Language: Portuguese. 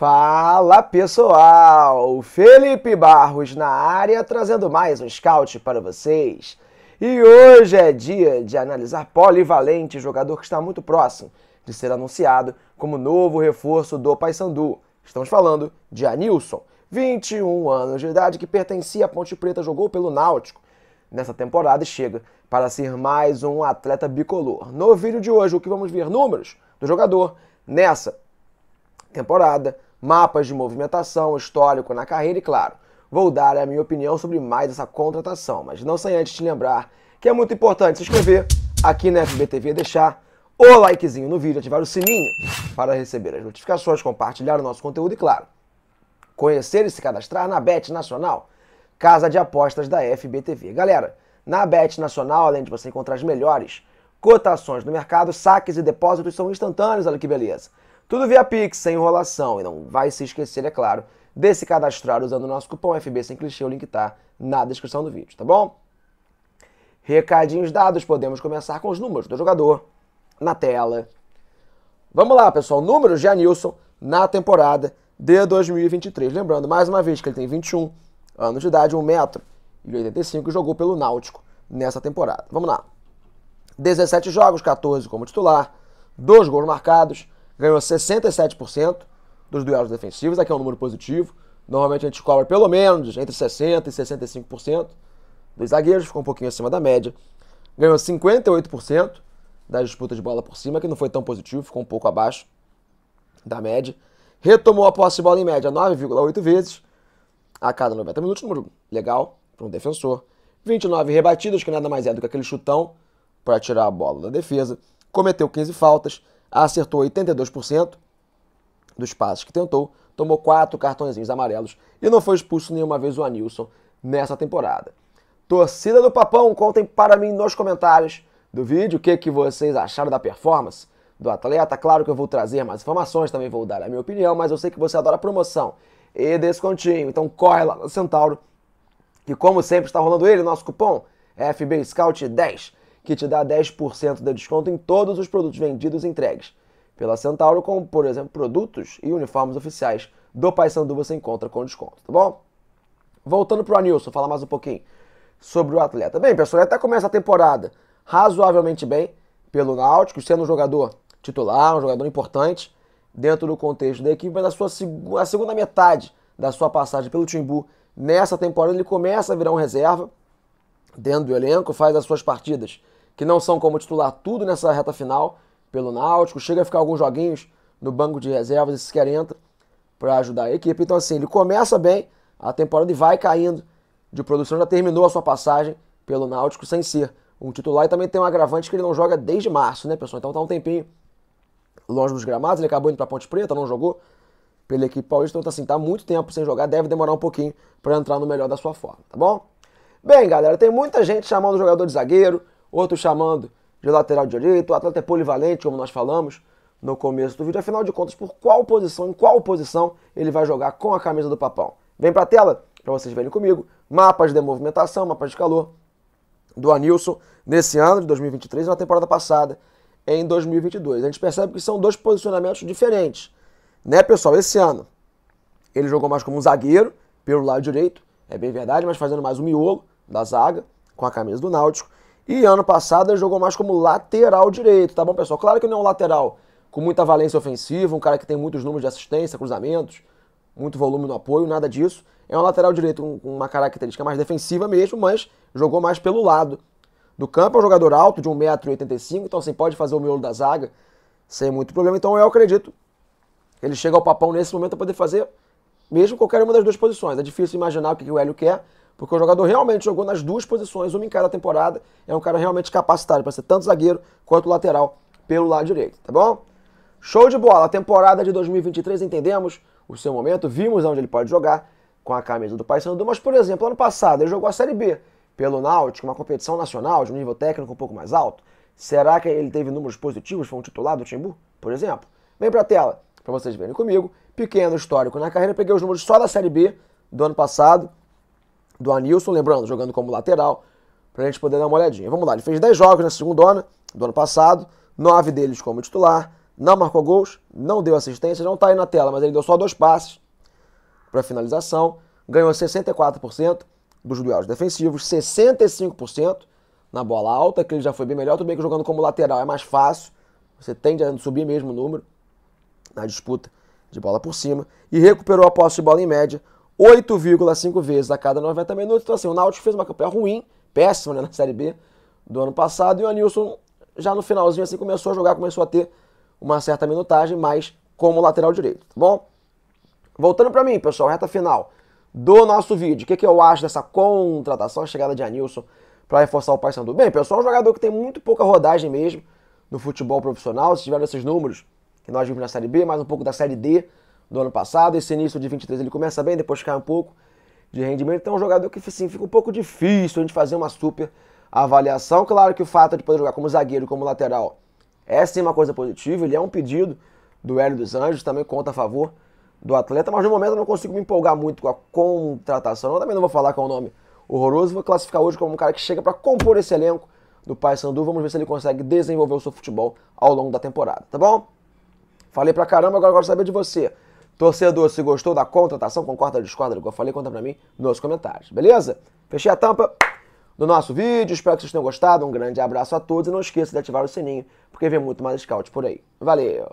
Fala pessoal, Felipe Barros na área trazendo mais um scout para vocês. E hoje é dia de analisar polivalente, jogador que está muito próximo de ser anunciado como novo reforço do Paysandu. Estamos falando de Anilson, 21 anos de idade, que pertencia à Ponte Preta, jogou pelo Náutico nessa temporada e chega para ser mais um atleta bicolor. No vídeo de hoje, o que vamos ver números do jogador nessa temporada, mapas de movimentação, histórico na carreira e, claro, vou dar a minha opinião sobre mais essa contratação, mas não sem antes te lembrar que é muito importante se inscrever aqui na FBTV, deixar o likezinho no vídeo, ativar o sininho para receber as notificações, compartilhar o nosso conteúdo e, claro, conhecer e se cadastrar na Bet Nacional, casa de apostas da FBTV. Galera, na Bet Nacional, além de você encontrar as melhores cotações no mercado, saques e depósitos são instantâneos, olha que beleza. Tudo via Pix, sem enrolação. E não vai se esquecer, é claro, de se cadastrar usando o nosso cupom FB sem clichê. O link tá na descrição do vídeo, tá bom? Recadinhos dados, podemos começar com os números do jogador na tela. Vamos lá, pessoal. Números de Anilson na temporada de 2023. Lembrando, mais uma vez, que ele tem 21 anos de idade, 1 metro e 85 jogou pelo Náutico nessa temporada. Vamos lá. 17 jogos, 14 como titular, 2 gols marcados, ganhou 67% dos duelos defensivos, aqui é um número positivo. Normalmente a gente cobra pelo menos entre 60% e 65% dos zagueiros, ficou um pouquinho acima da média. Ganhou 58% das disputas de bola por cima, que não foi tão positivo, ficou um pouco abaixo da média. Retomou a posse de bola em média 9,8 vezes a cada 90 minutos, número legal para um defensor. 29 rebatidas, que nada mais é do que aquele chutão para tirar a bola da defesa. Cometeu 15 faltas, acertou 82% dos passes que tentou, tomou quatro cartõezinhos amarelos e não foi expulso nenhuma vez o Anilson nessa temporada. Torcida do Papão, contem para mim nos comentários do vídeo o que, que vocês acharam da performance do atleta. Claro que eu vou trazer mais informações, também vou dar a minha opinião, mas eu sei que você adora promoção e descontinho. Então corre lá no Centauro, que como sempre está rolando ele, nosso cupom FB Scout 10 que te dá 10% de desconto em todos os produtos vendidos e entregues. Pela Centauro, como por exemplo produtos e uniformes oficiais do Paysandu você encontra com desconto, tá bom? Voltando para o Anilson, falar mais um pouquinho sobre o atleta. Bem, pessoal, ele até começa a temporada razoavelmente bem pelo Náutico, sendo um jogador titular, um jogador importante dentro do contexto da equipe, mas na sua a segunda metade da sua passagem pelo Timbu nessa temporada ele começa a virar um reserva dentro do elenco, faz as suas partidas que não são como titular tudo nessa reta final pelo Náutico, chega a ficar alguns joguinhos no banco de reservas e sequer entra para ajudar a equipe. Então, assim, ele começa bem a temporada e vai caindo de produção, já terminou a sua passagem pelo Náutico sem ser um titular e também tem um agravante que ele não joga desde março, né, pessoal? Então tá um tempinho longe dos gramados, ele acabou indo para Ponte Preta, não jogou pela equipe paulista, então tá assim, tá muito tempo sem jogar, deve demorar um pouquinho para entrar no melhor da sua forma, tá bom? Bem, galera, tem muita gente chamando o jogador de zagueiro, outro chamando de lateral direito. O atleta é polivalente, como nós falamos no começo do vídeo. Afinal de contas, por qual posição, em qual posição ele vai jogar com a camisa do Papão? Vem para a tela para vocês verem comigo. Mapas de movimentação, mapas de calor do Anilson nesse ano de 2023 e na temporada passada em 2022. A gente percebe que são dois posicionamentos diferentes, né, pessoal? Esse ano ele jogou mais como um zagueiro pelo lado direito, é bem verdade, mas fazendo mais um miolo da zaga com a camisa do Náutico. E ano passado ele jogou mais como lateral direito, tá bom, pessoal? Claro que não é um lateral com muita valência ofensiva, um cara que tem muitos números de assistência, cruzamentos, muito volume no apoio, nada disso. É um lateral direito com uma característica mais defensiva mesmo, mas jogou mais pelo lado do campo. É um jogador alto, de 1,85m, então assim, pode fazer o miolo da zaga sem muito problema. Então eu acredito que ele chega ao papão nesse momento para poder fazer mesmo qualquer uma das duas posições. É difícil imaginar o que o Hélio quer, porque o jogador realmente jogou nas duas posições, uma em cada temporada. É um cara realmente capacitado para ser tanto zagueiro quanto lateral pelo lado direito, tá bom? Show de bola! A temporada de 2023 entendemos o seu momento, vimos onde ele pode jogar com a camisa do Paysandu, mas por exemplo, ano passado ele jogou a Série B pelo Náutico, uma competição nacional de um nível técnico um pouco mais alto. Será que ele teve números positivos, foi um titular do Timbu, por exemplo? Vem para a tela para vocês verem comigo. Pequeno histórico na carreira, peguei os números só da Série B do ano passado do Anilson, lembrando, jogando como lateral, para a gente poder dar uma olhadinha. Vamos lá, ele fez 10 jogos na segunda onda do ano passado, 9 deles como titular, não marcou gols, não deu assistência, não está aí na tela, mas ele deu só dois passes para finalização, ganhou 64% dos duelos defensivos, 65% na bola alta, que ele já foi bem melhor, tudo bem que jogando como lateral é mais fácil, você tende a subir mesmo o número na disputa de bola por cima, e recuperou a posse de bola em média, 8,5 vezes a cada 90 minutos. Então, assim, o Náutico fez uma campanha ruim, péssima né, na Série B do ano passado, e o Anilson já no finalzinho assim começou a jogar, começou a ter uma certa minutagem, mas como lateral direito, tá bom? Voltando para mim, pessoal, reta final do nosso vídeo. O que, que eu acho dessa contratação, a chegada de Anilson para reforçar o Paysandu? Bem, pessoal, é um jogador que tem muito pouca rodagem mesmo no futebol profissional. Se tiveram esses números que nós vimos na Série B, mais um pouco da Série D, do ano passado. Esse início de 23 ele começa bem, depois cai um pouco de rendimento. Então é um jogador que assim, fica um pouco difícil a gente fazer uma super avaliação. Claro que o fato de poder jogar como zagueiro, como lateral, é sim uma coisa positiva. Ele é um pedido do Hélio dos Anjos, também conta a favor do atleta, mas no momento eu não consigo me empolgar muito com a contratação. Eu também não vou falar com é o nome horroroso, vou classificar hoje como um cara que chega para compor esse elenco do Paysandu. Vamos ver se ele consegue desenvolver o seu futebol ao longo da temporada, tá bom? Falei pra caramba, agora eu quero saber de você. Torcedor, se gostou da contratação, concorda ou discorda do que eu falei, conta pra mim nos comentários, beleza? Fechei a tampa do nosso vídeo, espero que vocês tenham gostado, um grande abraço a todos e não esqueça de ativar o sininho, porque vem muito mais scout por aí. Valeu!